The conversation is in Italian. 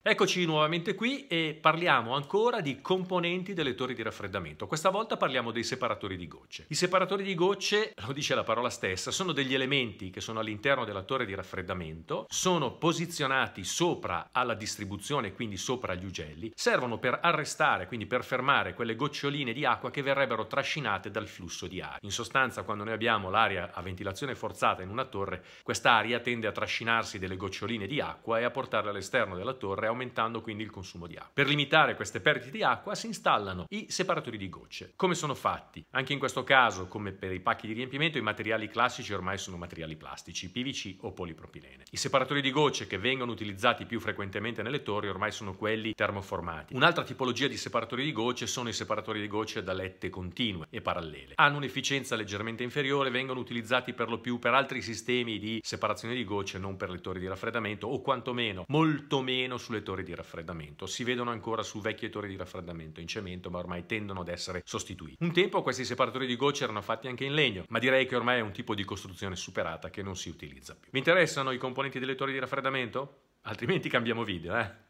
Eccoci nuovamente qui e parliamo ancora di componenti delle torri di raffreddamento. Questa volta parliamo dei separatori di gocce. I separatori di gocce, lo dice la parola stessa, sono degli elementi che sono all'interno della torre di raffreddamento, sono posizionati sopra alla distribuzione, quindi sopra agli ugelli, servono per arrestare, quindi per fermare quelle goccioline di acqua che verrebbero trascinate dal flusso di aria. In sostanza, quando noi abbiamo l'aria a ventilazione forzata in una torre, quest'aria tende a trascinarsi delle goccioline di acqua e a portarle all'esterno della torre aumentando quindi il consumo di acqua. Per limitare queste perdite di acqua si installano i separatori di gocce. Come sono fatti? Anche in questo caso, come per i pacchi di riempimento, i materiali classici ormai sono materiali plastici, PVC o polipropilene. I separatori di gocce che vengono utilizzati più frequentemente nelle torri ormai sono quelli termoformati. Un'altra tipologia di separatori di gocce sono i separatori di gocce da lette continue e parallele. Hanno un'efficienza leggermente inferiore, vengono utilizzati per lo più per altri sistemi di separazione di gocce, non per le torri di raffreddamento o quantomeno molto meno sulle sulle torri di raffreddamento. Si vedono ancora su vecchie torri di raffreddamento in cemento, ma ormai tendono ad essere sostituiti. Un tempo questi separatori di gocce erano fatti anche in legno, ma direi che ormai è un tipo di costruzione superata che non si utilizza più. Vi interessano i componenti delle torri di raffreddamento? Altrimenti cambiamo video, eh?